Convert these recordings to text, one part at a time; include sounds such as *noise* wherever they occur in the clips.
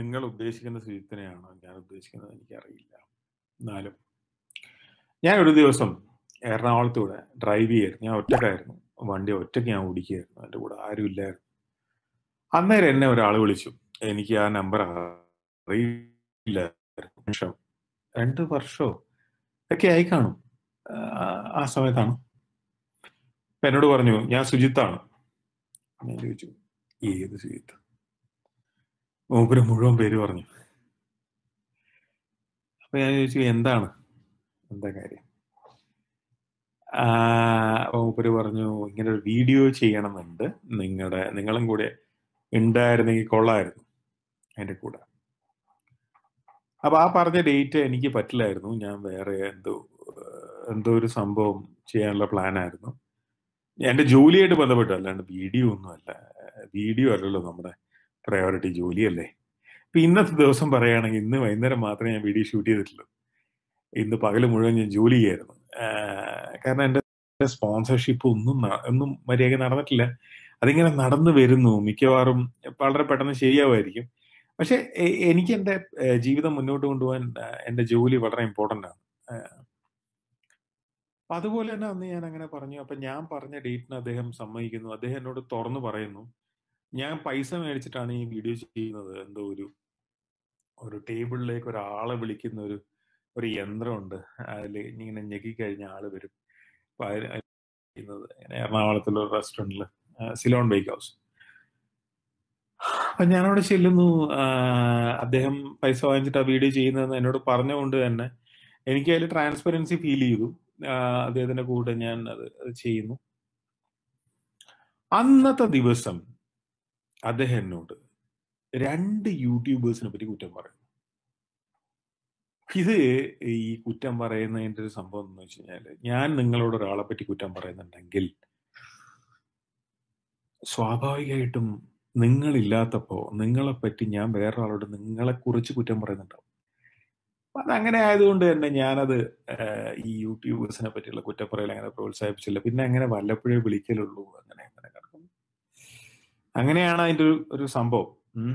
നിങ്ങൾ ഉദ്ദേശിക്കുന്ന സുജിത്തിനെയാണോ ഞാൻ ഉദ്ദേശിക്കുന്നത് എനിക്കറിയില്ല എന്നാലും ഞാൻ ഒരു ദിവസം എറണാകുളത്തൂടെ ഡ്രൈവ് ചെയ്യായിരുന്നു ഞാൻ ഒറ്റക്കായിരുന്നു വണ്ടി ഒറ്റയ്ക്ക് ഞാൻ ഓടിക്കുകയായിരുന്നു എൻ്റെ കൂടെ ആരും അന്നേരം എന്നെ ഒരാൾ വിളിച്ചു എനിക്ക് ആ നമ്പർ അറിയില്ല രണ്ട് വർഷമോ ഒക്കെ ആയി കാണും ആ സമയത്താണ് എന്നോട് പറഞ്ഞു ഞാൻ സുജിത്താണ് ഞാൻ ചോദിച്ചു ഏത് സുജിത്ത് മൂപ്പര് മുഴുവൻ പേര് പറഞ്ഞു അപ്പൊ ഞാൻ ചോദിച്ചു എന്താണ് എന്താ കാര്യം മൂപ്പര് പറഞ്ഞു ഇങ്ങനെ ഒരു വീഡിയോ ചെയ്യണമെന്നുണ്ട് നിങ്ങളുടെ നിങ്ങളും കൂടെ ഉണ്ടായിരുന്നെങ്കിൽ കൊള്ളായിരുന്നു അതിൻ്റെ കൂടെ അപ്പൊ ആ പറഞ്ഞ ഡേറ്റ് എനിക്ക് പറ്റില്ലായിരുന്നു ഞാൻ വേറെ എന്തോ എന്തോ ഒരു സംഭവം ചെയ്യാനുള്ള ആയിരുന്നു എന്റെ ജോലിയായിട്ട് ബന്ധപ്പെട്ടു അല്ലാണ്ട് വീഡിയോ ഒന്നുമല്ല വീഡിയോ അല്ലല്ലോ നമ്മുടെ പ്രയോറിറ്റി ജോലിയല്ലേ ഇപ്പം ഇന്നത്തെ ദിവസം പറയുകയാണെങ്കിൽ ഇന്ന് വൈകുന്നേരം മാത്രമേ ഞാൻ വീഡിയോ ഷൂട്ട് ചെയ്തിട്ടുള്ളൂ ഇന്ന് പകൽ മുഴുവൻ ഞാൻ ജോലി ചെയ്യായിരുന്നു കാരണം എൻ്റെ സ്പോൺസർഷിപ്പ് ഒന്നും ഒന്നും മര്യാദ നടന്നിട്ടില്ല അതിങ്ങനെ നടന്നു വരുന്നു മിക്കവാറും വളരെ പെട്ടെന്ന് ശരിയാവുമായിരിക്കും പക്ഷെ എനിക്ക് എൻ്റെ ജീവിതം മുന്നോട്ട് കൊണ്ടുപോകാൻ എൻ്റെ ജോലി വളരെ ഇമ്പോർട്ടൻ്റ് ആണ് അപ്പം അതുപോലെ തന്നെ അന്ന് ഞാൻ അങ്ങനെ പറഞ്ഞു അപ്പം ഞാൻ പറഞ്ഞ ഡേറ്റിന് അദ്ദേഹം സമ്മതിക്കുന്നു അദ്ദേഹം എന്നോട് തുറന്നു പറയുന്നു ഞാൻ പൈസ മേടിച്ചിട്ടാണ് ഈ വീഡിയോ ചെയ്യുന്നത് എന്തോ ഒരു ഒരു ടേബിളിലേക്ക് ഒരാളെ വിളിക്കുന്ന ഒരു ഒരു യന്ത്രമുണ്ട് അതിൽ ഇങ്ങനെ ഞെക്കിക്കഴിഞ്ഞ ആള് വരും ചെയ്യുന്നത് എറണാകുളത്തുള്ള ഒരു റെസ്റ്റോറൻറ്റിൽ സിലോൺ ബേക്ക് ഹൗസ് അപ്പൊ ഞാനവിടെ ചെല്ലുന്നു അദ്ദേഹം പൈസ വാങ്ങിച്ചിട്ട് ആ വീഡിയോ ചെയ്യുന്നതെന്ന് എന്നോട് പറഞ്ഞുകൊണ്ട് തന്നെ എനിക്ക് അതിൽ ട്രാൻസ്പെറൻസി ഫീൽ ചെയ്തു അദ്ദേഹത്തിന്റെ കൂടെ ഞാൻ അത് ചെയ്യുന്നു അന്നത്തെ ദിവസം അദ്ദേഹം എന്നോട് രണ്ട് യൂട്യൂബേഴ്സിനെ പറ്റി കുറ്റം പറയുന്നു ഇത് ഈ കുറ്റം പറയുന്നതിൻ്റെ ഒരു സംഭവം എന്ന് വെച്ച് കഴിഞ്ഞാൽ ഞാൻ നിങ്ങളോട് ഒരാളെ പറ്റി കുറ്റം പറയുന്നുണ്ടെങ്കിൽ സ്വാഭാവികമായിട്ടും നിങ്ങളില്ലാത്തപ്പോൾ പറ്റി ഞാൻ വേറൊരാളോട് നിങ്ങളെക്കുറിച്ച് കുറ്റം പറയുന്നുണ്ടാവും അതങ്ങനെ ആയതുകൊണ്ട് തന്നെ ഞാനത് ഈ യൂട്യൂബേഴ്സിനെ പറ്റിയുള്ള കുറ്റം പറയൽ അങ്ങനെ പ്രോത്സാഹിപ്പിച്ചില്ല പിന്നെ അങ്ങനെ വല്ലപ്പോഴേ വിളിക്കലുള്ളൂ അങ്ങനെ അങ്ങനെയാണ് അതിന്റെ ഒരു ഒരു സംഭവം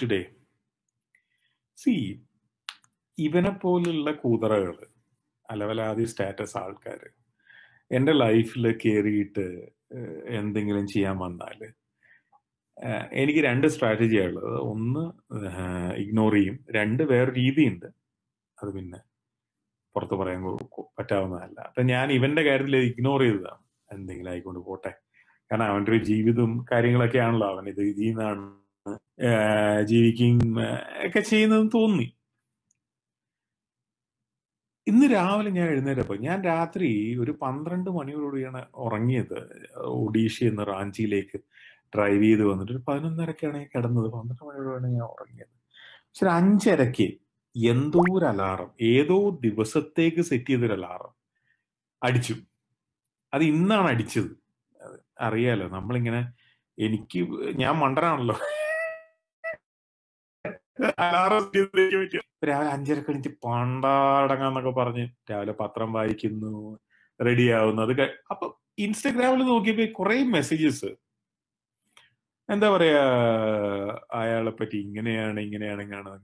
ടുഡേ സി ഇവനെ പോലുള്ള കൂതറകൾ അലവലാതി സ്റ്റാറ്റസ് ആൾക്കാർ എൻ്റെ ലൈഫിൽ കയറിയിട്ട് എന്തെങ്കിലും ചെയ്യാൻ വന്നാൽ എനിക്ക് രണ്ട് സ്ട്രാറ്റജിയാണ് ഉള്ളത് ഒന്ന് ഇഗ്നോർ ചെയ്യും രണ്ട് വേറെ രീതിയുണ്ട് അത് പിന്നെ പുറത്ത് പറയാൻ പറ്റാവുന്നതല്ല അപ്പം ഞാൻ ഇവന്റെ കാര്യത്തിൽ ഇഗ്നോർ ചെയ്തതാണ് എന്തെങ്കിലും ആയിക്കൊണ്ട് പോട്ടെ കാരണം അവൻ്റെ ഒരു കാര്യങ്ങളൊക്കെ ആണല്ലോ അവൻ ഇത് ഇതിൽ നിന്നാണ് ജീവിക്കുകയും ഒക്കെ ചെയ്യുന്നതെന്ന് തോന്നി ഇന്ന് രാവിലെ ഞാൻ എഴുന്നേറ്റപ്പോൾ ഞാൻ രാത്രി ഒരു പന്ത്രണ്ട് മണിയോടുകൂടിയാണ് ഉറങ്ങിയത് ഒഡീഷ എന്ന റാഞ്ചിയിലേക്ക് ഡ്രൈവ് ചെയ്ത് വന്നിട്ട് ഒരു പതിനൊന്നരക്കാണ് ഞാൻ കിടന്നത് പന്ത്രണ്ട് മണിയോടെയാണ് ഞാൻ ഉറങ്ങിയത് പക്ഷെ ഒരു അഞ്ചരക്ക് എന്തോ ഒരു അലാറം ഏതോ ദിവസത്തേക്ക് സെറ്റ് ചെയ്തൊരു അലാറം അടിച്ചു അത് ഇന്നാണ് അടിച്ചത് അറിയാലോ നമ്മളിങ്ങനെ എനിക്ക് ഞാൻ മണ്ടനാണല്ലോ രാവിലെ അഞ്ചരക്ക് എനിക്ക് പണ്ടാടങ്ങാന്നൊക്കെ പറഞ്ഞ് രാവിലെ പത്രം വായിക്കുന്നു റെഡി ആവുന്നു അത് അപ്പൊ ഇൻസ്റ്റഗ്രാമിൽ നോക്കിയപ്പോ കുറെ മെസ്സേജസ് എന്താ പറയാ അയാളെ പറ്റി ഇങ്ങനെയാണ് ഇങ്ങനെയാണ് ഇങ്ങനെയാണ്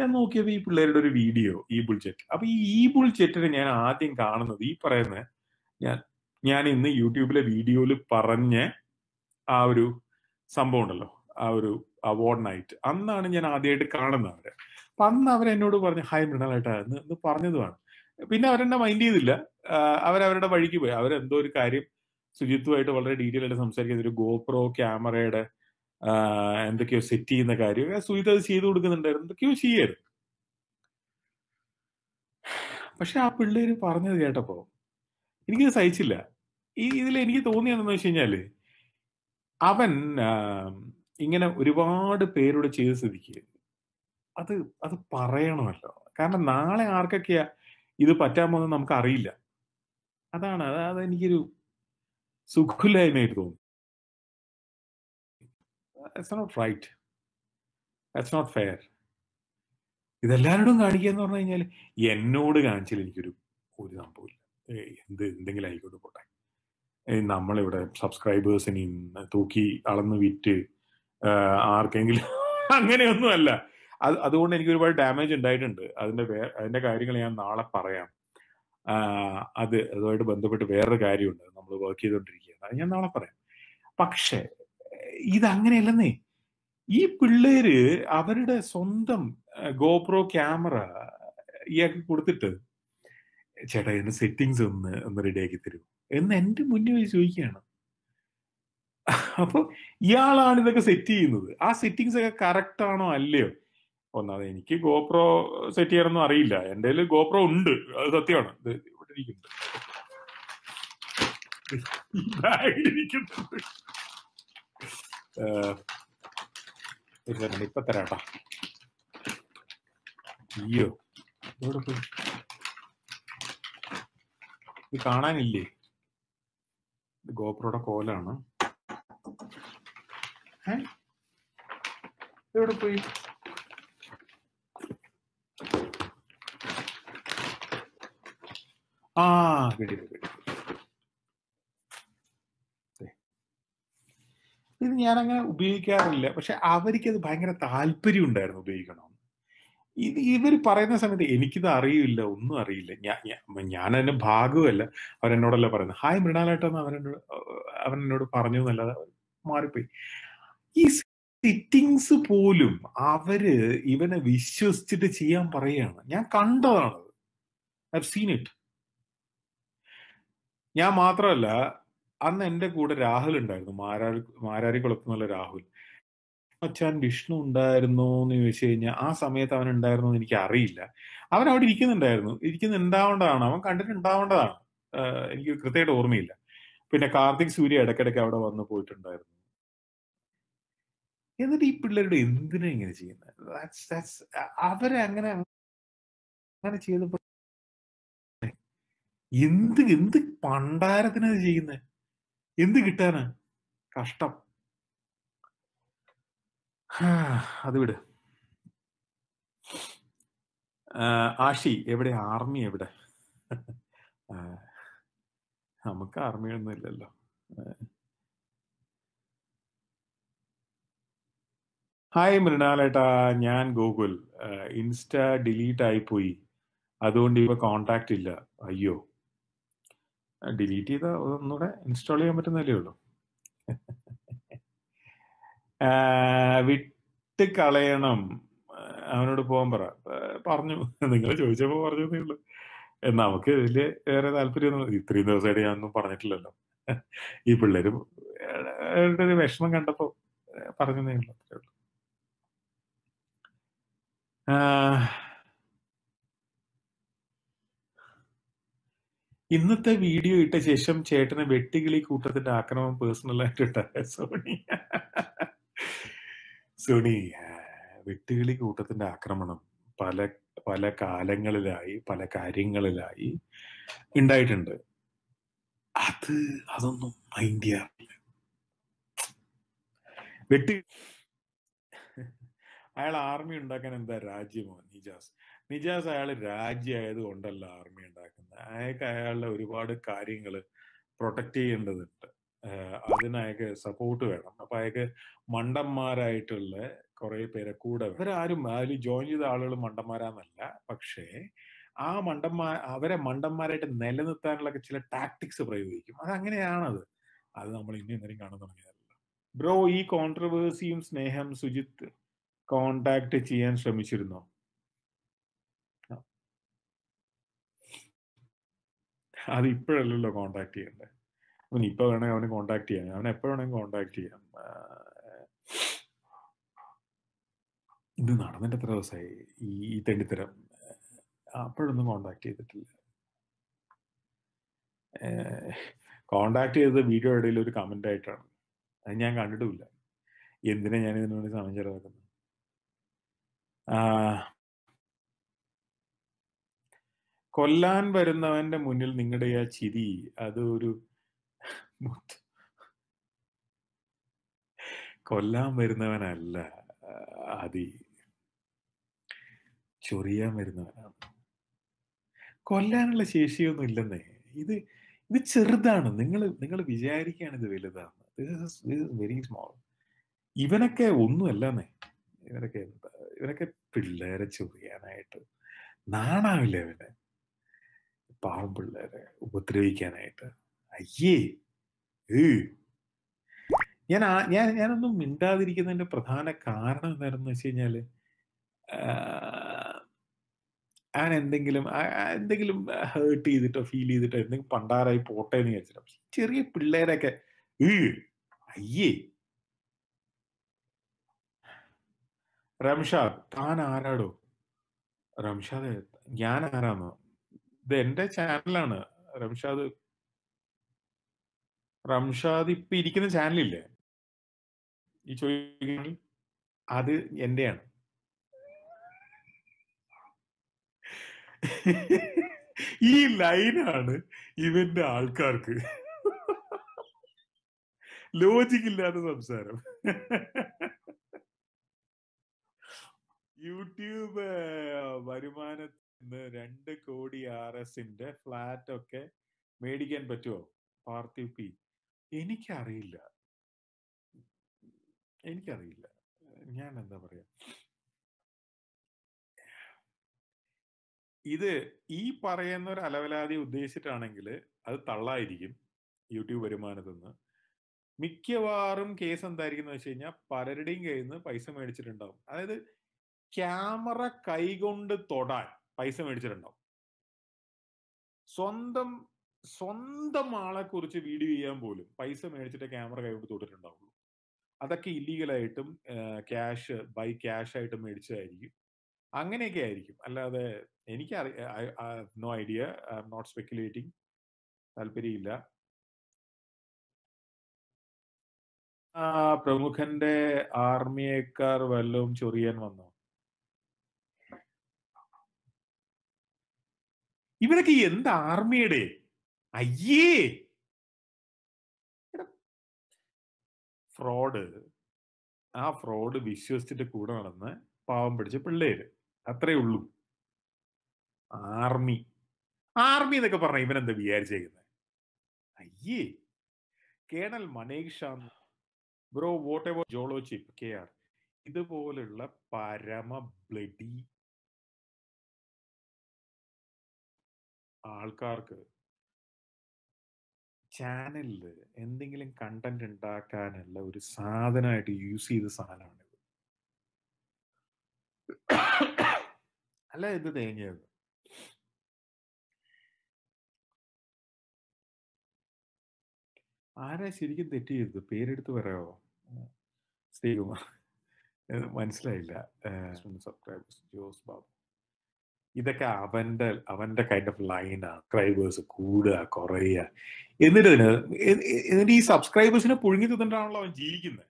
ഞാൻ നോക്കിയപ്പോ ഈ പിള്ളേരുടെ ഒരു വീഡിയോ ഈ ചെറ്റ് അപ്പൊ ഈ ഈ ബുൾജെറ്റിനെ ഞാൻ ആദ്യം കാണുന്നത് ഈ പറയുന്ന ഞാൻ ഞാൻ ഇന്ന് യൂട്യൂബിലെ വീഡിയോയിൽ പറഞ്ഞ ആ ഒരു സംഭവം ഉണ്ടല്ലോ ആ ഒരു അവാർഡ് നൈറ്റ് അന്നാണ് ഞാൻ ആദ്യമായിട്ട് കാണുന്നത് അവരെ അപ്പൊ അന്ന് അവരെന്നോട് പറഞ്ഞു ഹായ് മൃണാലായിട്ടായിരുന്നു എന്ന് പറഞ്ഞതുമാണ് പിന്നെ അവരെന്നെ മൈൻഡ് ചെയ്തില്ല അവരവരുടെ വഴിക്ക് പോയി അവരെന്തോ ഒരു കാര്യം ശുചിത്വമായിട്ട് വളരെ ഡീറ്റെയിൽ ആയിട്ട് സംസാരിക്കുന്ന ഒരു ഗോപ്രോ ക്യാമറയുടെ എന്തൊക്കെയോ സെറ്റ് ചെയ്യുന്ന കാര്യം സുജിത് അത് ചെയ്തു കൊടുക്കുന്നുണ്ടായിരുന്നു എന്തൊക്കെയോ ചെയ്യായിരുന്നു പക്ഷെ ആ പിള്ളേര് പറഞ്ഞത് കേട്ടപ്പോ എനിക്ക് സഹിച്ചില്ല ഈ ഇതിൽ എനിക്ക് തോന്നിയതെന്ന് വെച്ച് കഴിഞ്ഞാല് അവൻ ഇങ്ങനെ ഒരുപാട് പേരോട് ചെയ്ത് സ്ഥിതിക്ക് അത് അത് പറയണമല്ലോ കാരണം നാളെ ആർക്കൊക്കെയാ ഇത് പറ്റാമോ നമുക്ക് അറിയില്ല അതാണ് അത് എനിക്കൊരു സുഖമില്ലായ്മയായിട്ട് തോന്നി that's not right not fair ഇതെല്ലാവരോടും കാണിക്കുക എന്ന് പറഞ്ഞു കഴിഞ്ഞാൽ എന്നോട് കാണിച്ചാൽ എനിക്കൊരു ഒരു സംഭവമില്ല എന്ത് എന്തെങ്കിലും ആയിക്കോട്ടെ പോട്ടെ നമ്മളിവിടെ സബ്സ്ക്രൈബേഴ്സിനെ തൂക്കി അളന്ന് വിറ്റ് ആർക്കെങ്കിലും *laughs* അങ്ങനെയൊന്നും അല്ല അത് അതുകൊണ്ട് എനിക്ക് ഒരുപാട് ഡാമേജ് ഉണ്ടായിട്ടുണ്ട് അതിന്റെ അതിന്റെ കാര്യങ്ങൾ ഞാൻ നാളെ പറയാം അത് അതുമായിട്ട് ബന്ധപ്പെട്ട് വേറൊരു കാര്യമുണ്ട് നമ്മൾ വർക്ക് ചെയ്തുകൊണ്ടിരിക്കുകയാണ് അത് ഞാൻ നാളെ പറയാം പക്ഷെ ഇതങ്ങനെയല്ലെന്നേ ഈ പിള്ളേര് അവരുടെ സ്വന്തം ഗോപ്രോ ക്യാമറ ഇയാൾക്ക് കൊടുത്തിട്ട് ചേട്ടാ എന്റെ സെറ്റിങ്സ് ഒന്ന് ഒന്ന് റെഡിയാക്കി തരും എന്ന് എന്റെ മുന്നിൽ വെച്ച് ചോദിക്കുകയാണ് അപ്പോൾ ഇയാളാണ് ഇതൊക്കെ സെറ്റ് ചെയ്യുന്നത് ആ സെറ്റിങ്സ് ഒക്കെ കറക്റ്റ് ആണോ അല്ലയോ ഒന്നാമത് എനിക്ക് ഗോപ്രോ സെറ്റ് ചെയ്യാനൊന്നും അറിയില്ല എൻ്റെ കയ്യിൽ ഗോപ്രോ ഉണ്ട് അത് സത്യമാണ് ഇവിടെ ഇരിക്കുന്നുണ്ട് ഇപ്പൊ തരാട്ടാ അയ്യോ ഇവിടെ പോയി ഇത് കാണാനില്ലേ ഇത് കോലാണ് എവിടെ പോയി ആ കിട്ടി ഇത് ഞാൻ അങ്ങനെ ഉപയോഗിക്കാറില്ല പക്ഷെ അവർക്ക് അത് ഭയങ്കര താല്പര്യം ഉണ്ടായിരുന്നു ഉപയോഗിക്കണം ഇത് ഇവർ പറയുന്ന സമയത്ത് എനിക്കിത് അറിയില്ല ഒന്നും അറിയില്ല ഞാൻ ഞാൻ ഭാഗമല്ല അവരെന്നോടല്ല പറയുന്നത് ഹായ് മൃണാലായിട്ടെന്ന് അവരെന്നോട് അവരെന്നോട് പറഞ്ഞു എന്നല്ലാതെ മാറിപ്പോയി ഈ സിറ്റിങ്സ് പോലും അവര് ഇവനെ വിശ്വസിച്ചിട്ട് ചെയ്യാൻ പറയുകയാണ് ഞാൻ കണ്ടതാണ് ഐ സീൻ ഇറ്റ് ഞാൻ മാത്രമല്ല അന്ന് എൻ്റെ കൂടെ രാഹുൽ ഉണ്ടായിരുന്നു മാരാരി മാരാരി എന്നുള്ള രാഹുൽ അച്ഛൻ വിഷ്ണു ഉണ്ടായിരുന്നു എന്ന് ചോദിച്ചു കഴിഞ്ഞാൽ ആ സമയത്ത് അവൻ ഉണ്ടായിരുന്നു എന്ന് എനിക്ക് അറിയില്ല അവൻ അവിടെ ഇരിക്കുന്നുണ്ടായിരുന്നു ഉണ്ടാവേണ്ടതാണ് അവൻ കണ്ടിട്ടുണ്ടാവേണ്ടതാണ് എനിക്ക് കൃത്യമായിട്ട് ഓർമ്മയില്ല പിന്നെ കാർത്തിക് സൂര്യ ഇടയ്ക്കിടയ്ക്ക് അവിടെ വന്ന് പോയിട്ടുണ്ടായിരുന്നു എന്നിട്ട് ഈ പിള്ളേരുടെ എന്തിനാ ഇങ്ങനെ ചെയ്യുന്നത് അവരെ അങ്ങനെ അങ്ങനെ ചെയ്തപ്പോ എന്ത് എന്ത് പണ്ടാരത്തിനത് ചെയ്യുന്നത് എന്ത് കിട്ടാന് കഷ്ടം അത് വിട് ആഷി എവിടെ ആർമി എവിടെ നമുക്ക് ആർമിയൊന്നും ഇല്ലല്ലോ ഹായ് മൃണാലേട്ടാ ഞാൻ ഗൂഗിൾ ഇൻസ്റ്റ ഡിലീറ്റ് ആയിപ്പോയി അതുകൊണ്ട് ഇപ്പൊ കോണ്ടാക്ട് ഇല്ല അയ്യോ ഡിലീറ്റ് ചെയ്ത ഒന്നുകൂടെ ഇൻസ്റ്റാൾ ചെയ്യാൻ പറ്റുന്നതല്ലേ ഉള്ളൂ വിട്ട് കളയണം അവനോട് പോകാൻ പറ പറഞ്ഞു നിങ്ങൾ ചോദിച്ചപ്പോൾ പറഞ്ഞു എന്നേ നമുക്ക് ഇതില് വേറെ താല്പര്യം ഇത്രയും ദിവസമായിട്ട് ഞാനൊന്നും പറഞ്ഞിട്ടില്ലല്ലോ ഈ പിള്ളേരും ഒരു വിഷമം കണ്ടപ്പോൾ പറഞ്ഞു ഉള്ളൂ ഇന്നത്തെ വീഡിയോ ഇട്ട ശേഷം ചേട്ടന് വെട്ടുകിളി കൂട്ടത്തിന്റെ ആക്രമം പേഴ്സണലായിട്ട് ഇട്ടായ സോണിയ സുനി വെട്ടുകിളി കൂട്ടത്തിന്റെ ആക്രമണം പല പല കാലങ്ങളിലായി പല കാര്യങ്ങളിലായി ഉണ്ടായിട്ടുണ്ട് അത് അതൊന്നും മൈൻഡ് ചെയ്യാറില്ല വെട്ടി അയാൾ ആർമി ഉണ്ടാക്കാൻ എന്താ രാജ്യമോ നിജാസ് നിജാസ് അയാൾ രാജ്യമായത് കൊണ്ടല്ല ആർമി ഉണ്ടാക്കുന്നത് അയാൾക്ക് അയാളുടെ ഒരുപാട് കാര്യങ്ങൾ പ്രൊട്ടക്ട് ചെയ്യേണ്ടതുണ്ട് അതിന് സപ്പോർട്ട് വേണം അപ്പൊ അയാൾക്ക് മണ്ടന്മാരായിട്ടുള്ള കുറെ പേരെ കൂടെ ഇവരാരും അതിൽ ജോയിൻ ചെയ്ത ആളുകൾ മണ്ടന്മാരാന്നല്ല പക്ഷേ ആ മണ്ടന്മാർ അവരെ മണ്ടന്മാരായിട്ട് നിലനിർത്താനുള്ള ചില ടാക്ടിക്സ് പ്രയോഗിക്കും അത് അങ്ങനെയാണത് അത് നമ്മൾ ഇനി എന്തെങ്കിലും കാണാൻ തുടങ്ങിയതല്ല ബ്രോ ഈ കോൺട്രവേഴ്സിയും സ്നേഹം സുജിത്ത് കോണ്ടാക്ട് ചെയ്യാൻ ശ്രമിച്ചിരുന്നോ അത് ഇപ്പോഴല്ലല്ലോ കോണ്ടാക്ട് ചെയ്യണ്ടേ നീ ഇപ്പൊ വേണമെങ്കിൽ അവനെ കോണ്ടാക്ട് ചെയ്യാം അവനെ എപ്പോ വേണമെങ്കിൽ കോണ്ടാക്ട് ചെയ്യാം ഇത് നടന്നിട്ട് എത്ര ദിവസമായി ഈ ഈ തെണ്ടിത്തരം അപ്പോഴൊന്നും കോണ്ടാക്ട് ചെയ്തിട്ടില്ല കോണ്ടാക്ട് ചെയ്തത് വീഡിയോ ഇടയിൽ ഒരു കമന്റ് ആയിട്ടാണ് അത് ഞാൻ കണ്ടിട്ടുമില്ല എന്തിനാ ഞാൻ ഇതിനു വേണ്ടി സമയം ചെലവാക്കുന്നത് കൊല്ലാൻ വരുന്നവന്റെ മുന്നിൽ നിങ്ങളുടെ ആ ചിരി അതൊരു കൊല്ലാൻ വരുന്നവനല്ല ആദി ചൊറിയാൻ വരുന്നവനാണ് കൊല്ലാനുള്ള ശേഷിയൊന്നും ഇല്ലെന്നേ ഇത് ഇത് ചെറുതാണ് നിങ്ങൾ നിങ്ങൾ വിചാരിക്കുകയാണ് ഇത് വലുതാണ് വെരി സ്മോൾ ഇവനൊക്കെ ഒന്നുമല്ലെന്നേ ഇവനൊക്കെ ഇവനൊക്കെ പിള്ളേരെ ചൊറിയാനായിട്ട് നാണാവില്ല ഇവനെ പാവം പിള്ളേരെ ഉപദ്രവിക്കാനായിട്ട് അയ്യേ ഞാൻ ഞാൻ ഞാനൊന്നും മിണ്ടാതിരിക്കുന്നതിന്റെ പ്രധാന കാരണം എന്തായിരുന്നു വെച്ച് കഴിഞ്ഞാല് ഞാൻ എന്തെങ്കിലും എന്തെങ്കിലും ഹേർട്ട് ചെയ്തിട്ടോ ഫീൽ ചെയ്തിട്ടോ എന്തെങ്കിലും പണ്ടാറായി പോട്ടെ എന്ന് വിചാരിച്ചിട്ടോ ചെറിയ പിള്ളേരൊക്കെ അയ്യേ റംഷാദ് താൻ ആരാടോ റംഷാദ് ഞാൻ ആരാന്നോ ഇത് എന്റെ ചാനലാണ് റംഷാദ് റംഷാദ് ഇപ്പൊ ഇരിക്കുന്ന ചാനലില്ലേ ഈ ചോദിക്കുന്നത് അത് എന്റെയാണ് ഈ ലൈനാണ് ഇവന്റെ ആൾക്കാർക്ക് ലോജിക് ഇല്ലാത്ത സംസാരം യൂട്യൂബ് വരുമാനത്തിന് രണ്ട് കോടി ആർ എസിന്റെ ഫ്ലാറ്റ് ഒക്കെ മേടിക്കാൻ പറ്റുമോ പാർത്ഥിവ് പി എനിക്കറിയില്ല എനിക്കറിയില്ല ഞാൻ എന്താ പറയാ ഇത് ഈ പറയുന്ന ഒരു അലവലാതി ഉദ്ദേശിച്ചിട്ടാണെങ്കിൽ അത് തള്ളായിരിക്കും യൂട്യൂബ് വരുമാനത്തിൽ നിന്ന് മിക്കവാറും കേസ് എന്തായിരിക്കും വെച്ച് കഴിഞ്ഞാൽ പലരുടെയും കയ്യിൽ നിന്ന് പൈസ മേടിച്ചിട്ടുണ്ടാവും അതായത് ക്യാമറ കൈകൊണ്ട് തൊടാൻ പൈസ മേടിച്ചിട്ടുണ്ടാവും സ്വന്തം സ്വന്തം ആളെ കുറിച്ച് വീഡിയോ ചെയ്യാൻ പോലും പൈസ മേടിച്ചിട്ട് ക്യാമറ കൈകൊണ്ട് തൊട്ടിട്ടുണ്ടാവുള്ളൂ അതൊക്കെ ഇല്ലീഗലായിട്ടും ക്യാഷ് ബൈ ക്യാഷ് ആയിട്ട് മേടിച്ചതായിരിക്കും അങ്ങനെയൊക്കെ ആയിരിക്കും അല്ലാതെ എനിക്ക് no idea I am not speculating താല്പര്യമില്ല പ്രമുഖന്റെ ആർമിയേക്കാർ വല്ലതും ചൊറിയാൻ വന്നോ ഇവരൊക്കെ എന്ത് ആർമിയുടെ അയ്യേ ഫ്രോഡ് ആ ഫ്രോഡ് വിശ്വസിച്ചിട്ട് കൂടെ നടന്ന് പാവം പിടിച്ച പിള്ളേര് അത്രേ ഉള്ളൂ ആർമി ആർമി എന്നൊക്കെ പറഞ്ഞ ഇവനെന്താ വിചാരിച്ചേക്കുന്നത് അയ്യേ കേണൽ മനേക് ബ്രോ വോട്ട് എവോ ജോളോ ചിപ്പ് കെ ആർ ഇതുപോലുള്ള പരമ ബ്ലഡി ആൾക്കാർക്ക് ചാനലിൽ എന്തെങ്കിലും കണ്ടന്റ് ഉണ്ടാക്കാനല്ല ഒരു സാധനമായിട്ട് യൂസ് ചെയ്ത സാധനമാണിത് അല്ല ഇത് തേങ്ങിയത് ആരാ ശരിക്കും തെറ്റ് ചെയ്തത് പേരെടുത്ത് പറയാമോ ശ്രീകുമാർ മനസ്സിലായില്ല സബ്സ്ക്രൈബേഴ്സ് ജോസ് ബാബു ഇതൊക്കെ അവന്റെ അവന്റെ കൈൻഡ് ഓഫ് ലൈനാ സബ്സ്ക്രൈബേഴ്സ് കൂടുക കുറയുക എന്നിട്ട് എന്നിട്ട് ഈ സബ്സ്ക്രൈബേഴ്സിനെ പുഴുങ്ങി തിന്നിട്ടാണല്ലോ അവൻ ജീവിക്കുന്നത്